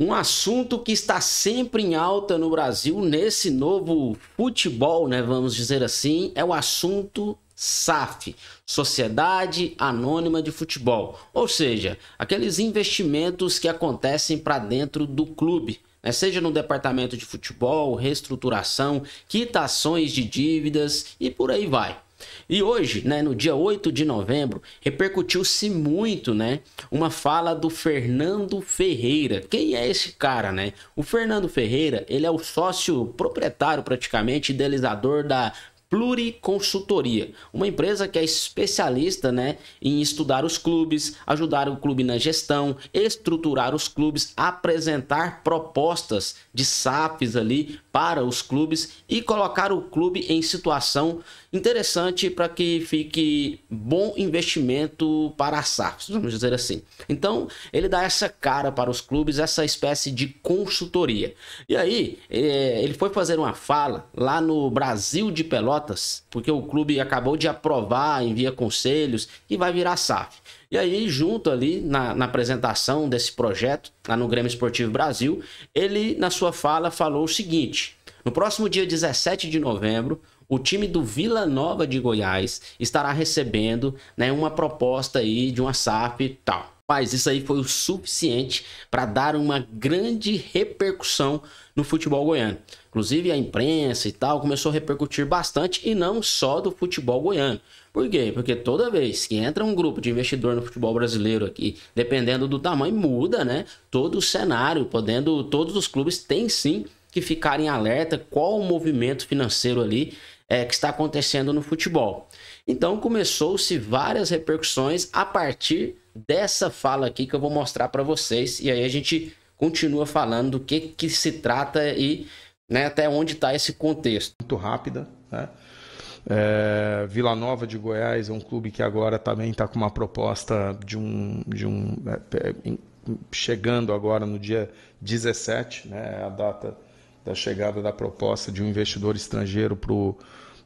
Um assunto que está sempre em alta no Brasil nesse novo futebol, né, vamos dizer assim, é o assunto SAF, Sociedade Anônima de Futebol, ou seja, aqueles investimentos que acontecem para dentro do clube, né? seja no departamento de futebol, reestruturação, quitações de dívidas e por aí vai. E hoje, né, no dia 8 de novembro, repercutiu-se muito, né, uma fala do Fernando Ferreira. Quem é esse cara, né? O Fernando Ferreira, ele é o sócio proprietário praticamente idealizador da Pluriconsultoria, uma empresa que é especialista né, em estudar os clubes, ajudar o clube na gestão, estruturar os clubes, apresentar propostas de SAPs ali para os clubes e colocar o clube em situação interessante para que fique bom investimento para a SAPs, vamos dizer assim. Então, ele dá essa cara para os clubes, essa espécie de consultoria. E aí, eh, ele foi fazer uma fala lá no Brasil de Pelotas notas, porque o clube acabou de aprovar, envia conselhos e vai virar SAF. E aí, junto ali na, na apresentação desse projeto, lá no Grêmio Esportivo Brasil, ele, na sua fala, falou o seguinte: no próximo dia 17 de novembro, o time do Vila Nova de Goiás estará recebendo né, uma proposta aí de uma SAF e tal. Rapaz, isso aí foi o suficiente para dar uma grande repercussão no futebol goiano. Inclusive a imprensa e tal começou a repercutir bastante e não só do futebol goiano. Por quê? Porque toda vez que entra um grupo de investidor no futebol brasileiro aqui, dependendo do tamanho, muda, né? Todo o cenário, podendo, todos os clubes têm sim que ficarem alerta qual o movimento financeiro ali é, que está acontecendo no futebol. Então começou-se várias repercussões a partir dessa fala aqui que eu vou mostrar para vocês e aí a gente continua falando do que, que se trata e né, até onde está esse contexto. Muito rápida, né? É, Vila Nova de Goiás é um clube que agora também está com uma proposta de um, de um é, é chegando agora no dia 17, né, a data da chegada da proposta de um investidor estrangeiro para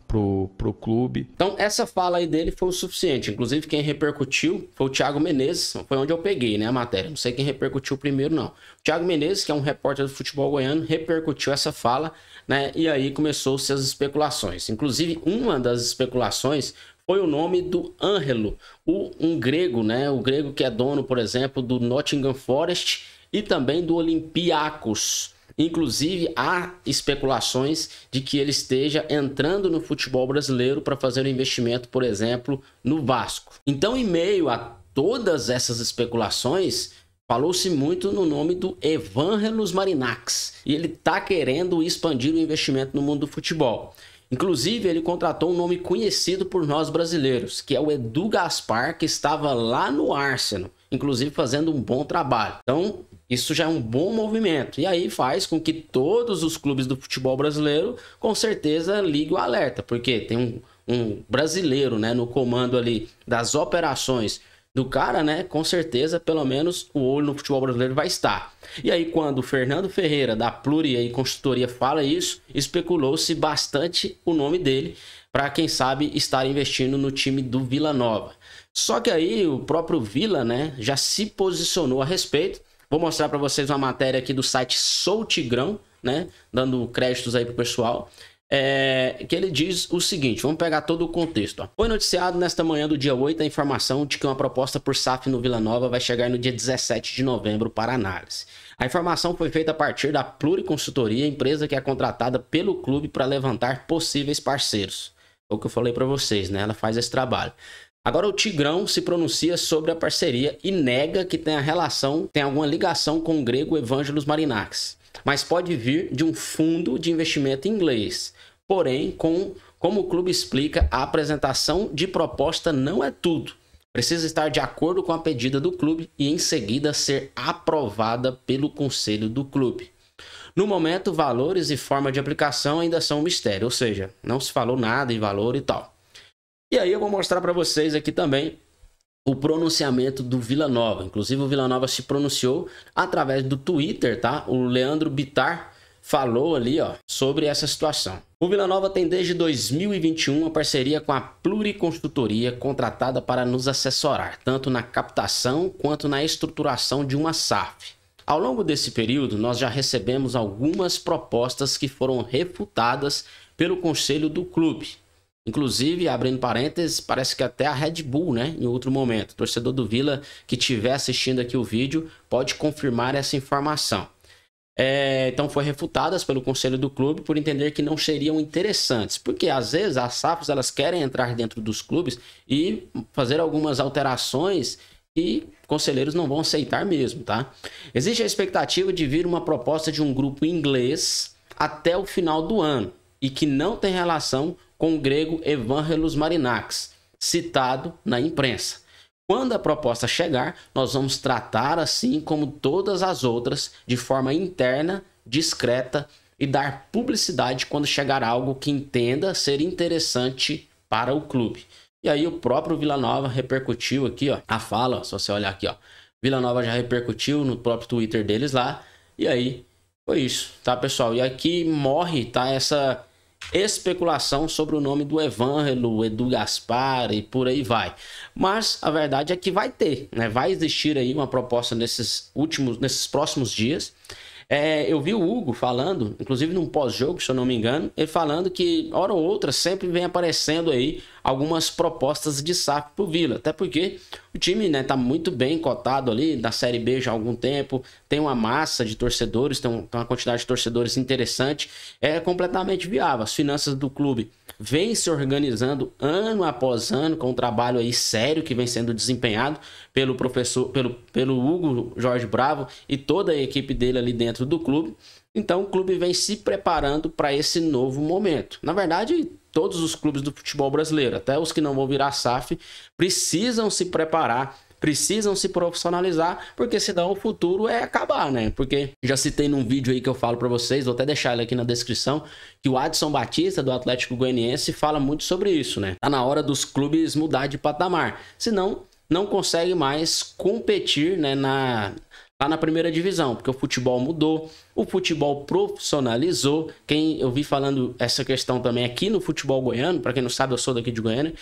pro, pro clube. Então, essa fala aí dele foi o suficiente. Inclusive, quem repercutiu foi o Thiago Menezes, foi onde eu peguei né, a matéria. Não sei quem repercutiu primeiro, não. O Thiago Menezes, que é um repórter do futebol goiano, repercutiu essa fala, né? E aí começou-se as especulações. Inclusive, uma das especulações foi o nome do Ângelo, um grego, né? O grego que é dono, por exemplo, do Nottingham Forest e também do Olympiacos. Inclusive, há especulações de que ele esteja entrando no futebol brasileiro para fazer um investimento, por exemplo, no Vasco. Então, em meio a todas essas especulações, falou-se muito no nome do Evangelos Marinax e ele está querendo expandir o investimento no mundo do futebol. Inclusive, ele contratou um nome conhecido por nós brasileiros, que é o Edu Gaspar, que estava lá no Arsenal inclusive fazendo um bom trabalho. Então, isso já é um bom movimento. E aí faz com que todos os clubes do futebol brasileiro, com certeza, liguem o alerta, porque tem um, um brasileiro né, no comando ali das operações do cara, né? Com certeza, pelo menos o olho no futebol brasileiro vai estar. E aí, quando o Fernando Ferreira, da Pluria e Consultoria, fala isso, especulou-se bastante o nome dele para, quem sabe, estar investindo no time do Vila Nova. Só que aí o próprio Vila, né, já se posicionou a respeito. Vou mostrar para vocês uma matéria aqui do site Sou Tigrão, né, dando créditos aí pro pessoal. É, que ele diz o seguinte, vamos pegar todo o contexto. Ó. Foi noticiado nesta manhã do dia 8 a informação de que uma proposta por SAF no Vila Nova vai chegar no dia 17 de novembro para análise. A informação foi feita a partir da Pluriconsultoria, empresa que é contratada pelo clube para levantar possíveis parceiros. É o que eu falei para vocês, né? Ela faz esse trabalho. Agora o Tigrão se pronuncia sobre a parceria e nega que tenha relação, tem alguma ligação com o grego Evangelos Marinakis, mas pode vir de um fundo de investimento inglês. Porém, com, como o clube explica, a apresentação de proposta não é tudo. Precisa estar de acordo com a pedida do clube e em seguida ser aprovada pelo conselho do clube. No momento, valores e forma de aplicação ainda são um mistério, ou seja, não se falou nada em valor e tal. E aí eu vou mostrar para vocês aqui também o pronunciamento do Vila Nova. Inclusive o Vila Nova se pronunciou através do Twitter, tá? O Leandro Bitar falou ali, ó, sobre essa situação. O Vila Nova tem desde 2021 uma parceria com a Pluriconstrutoria contratada para nos assessorar, tanto na captação quanto na estruturação de uma SAF. Ao longo desse período, nós já recebemos algumas propostas que foram refutadas pelo conselho do clube. Inclusive, abrindo parênteses, parece que até a Red Bull, né? Em outro momento. torcedor do Vila que estiver assistindo aqui o vídeo pode confirmar essa informação. É, então foi refutadas pelo conselho do clube por entender que não seriam interessantes, porque às vezes as SAFs elas querem entrar dentro dos clubes e fazer algumas alterações e conselheiros não vão aceitar mesmo, tá? Existe a expectativa de vir uma proposta de um grupo inglês até o final do ano e que não tem relação com o grego Evangelos Marinax, citado na imprensa. Quando a proposta chegar, nós vamos tratar assim como todas as outras, de forma interna, discreta e dar publicidade quando chegar algo que entenda ser interessante para o clube. E aí o próprio Vila Nova repercutiu aqui, ó, a fala, ó, se você olhar aqui, ó. Vila Nova já repercutiu no próprio Twitter deles lá. E aí foi isso, tá, pessoal? E aqui morre, tá essa especulação sobre o nome do Evangelo, Edu Gaspar e por aí vai. Mas a verdade é que vai ter, né? Vai existir aí uma proposta nesses últimos, nesses próximos dias. É, eu vi o Hugo falando, inclusive num pós-jogo, se eu não me engano, ele falando que, hora ou outra, sempre vem aparecendo aí algumas propostas de SAF para o Vila. Até porque o time está né, tá muito bem cotado ali da Série B já há algum tempo, tem uma massa de torcedores, tem, um, tem uma quantidade de torcedores interessante, é completamente viável. As finanças do clube vêm se organizando ano após ano com um trabalho aí sério que vem sendo desempenhado pelo professor, pelo, pelo Hugo Jorge Bravo e toda a equipe dele ali dentro do clube. Então o clube vem se preparando para esse novo momento. Na verdade, todos os clubes do futebol brasileiro, até os que não vão virar SAF, precisam se preparar, precisam se profissionalizar, porque senão o futuro é acabar, né? Porque já citei num vídeo aí que eu falo para vocês, vou até deixar ele aqui na descrição, que o Adson Batista do Atlético Goianiense fala muito sobre isso, né? Tá na hora dos clubes mudar de patamar, senão não consegue mais competir né, na, lá tá na primeira divisão, porque o futebol mudou, o futebol profissionalizou. Quem eu vi falando essa questão também aqui no futebol goiano, para quem não sabe, eu sou daqui de Goiânia,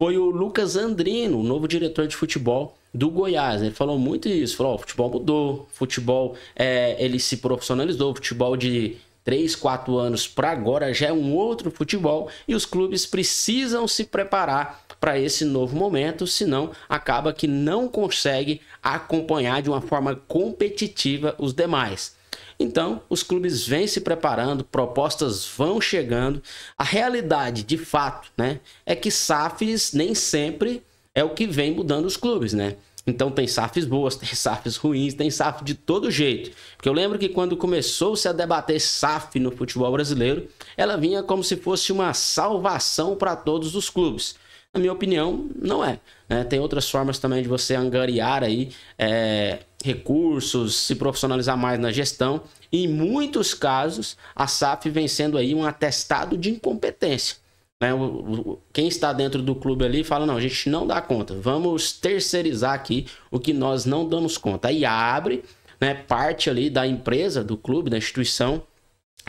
foi o Lucas Andrino, o novo diretor de futebol do Goiás. Ele falou muito isso, falou, oh, o futebol mudou, o futebol é, ele se profissionalizou, o futebol de 3, 4 anos para agora já é um outro futebol e os clubes precisam se preparar para esse novo momento, senão acaba que não consegue acompanhar de uma forma competitiva os demais. Então, os clubes vêm se preparando, propostas vão chegando. A realidade, de fato, né, é que SAFs nem sempre é o que vem mudando os clubes, né? Então tem SAFs boas, tem SAFs ruins, tem SAF de todo jeito. Porque eu lembro que quando começou-se a debater SAF no futebol brasileiro, ela vinha como se fosse uma salvação para todos os clubes. Na minha opinião, não é. Né? tem outras formas também de você angariar aí é, recursos, se profissionalizar mais na gestão. E Em muitos casos, a SAF vem sendo aí um atestado de incompetência. Né? O, o, quem está dentro do clube ali fala: não, a gente não dá conta, vamos terceirizar aqui o que nós não damos conta. Aí abre né, parte ali da empresa, do clube, da instituição,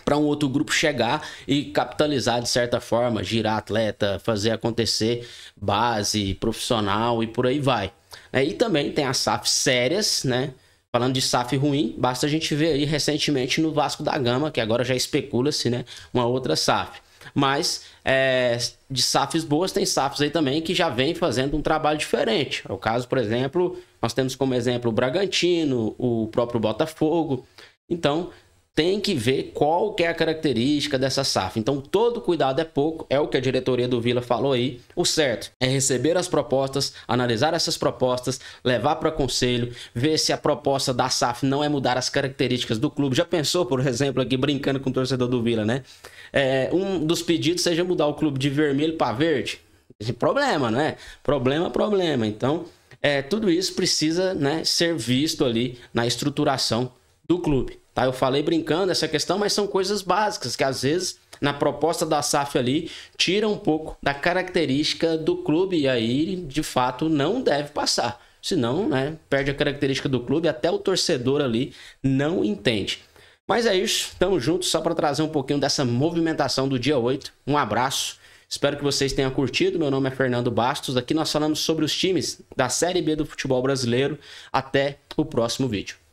para um outro grupo chegar e capitalizar de certa forma, girar atleta, fazer acontecer base profissional e por aí vai. Né, e também tem as SAF sérias, né? Falando de SAF ruim, basta a gente ver aí recentemente no Vasco da Gama, que agora já especula-se, né? Uma outra SAF. Mas é, de SAFs boas, tem SAFs aí também que já vem fazendo um trabalho diferente. É o caso, por exemplo, nós temos como exemplo o Bragantino, o próprio Botafogo. Então, tem que ver qual que é a característica dessa SAF. Então, todo cuidado é pouco, é o que a diretoria do Vila falou aí. O certo é receber as propostas, analisar essas propostas, levar para conselho, ver se a proposta da SAF não é mudar as características do clube. Já pensou, por exemplo, aqui brincando com o torcedor do Vila, né? É, um dos pedidos seja mudar o clube de vermelho para verde. Problema, né? Problema, problema. Então, é, tudo isso precisa né, ser visto ali na estruturação do clube. Tá? Eu falei brincando essa questão, mas são coisas básicas que às vezes na proposta da SAF ali tira um pouco da característica do clube e aí de fato não deve passar. Senão, né, perde a característica do clube, até o torcedor ali não entende. Mas é isso, estamos juntos só para trazer um pouquinho dessa movimentação do dia 8. Um abraço. Espero que vocês tenham curtido. Meu nome é Fernando Bastos. Aqui nós falamos sobre os times da Série B do futebol brasileiro. Até o próximo vídeo.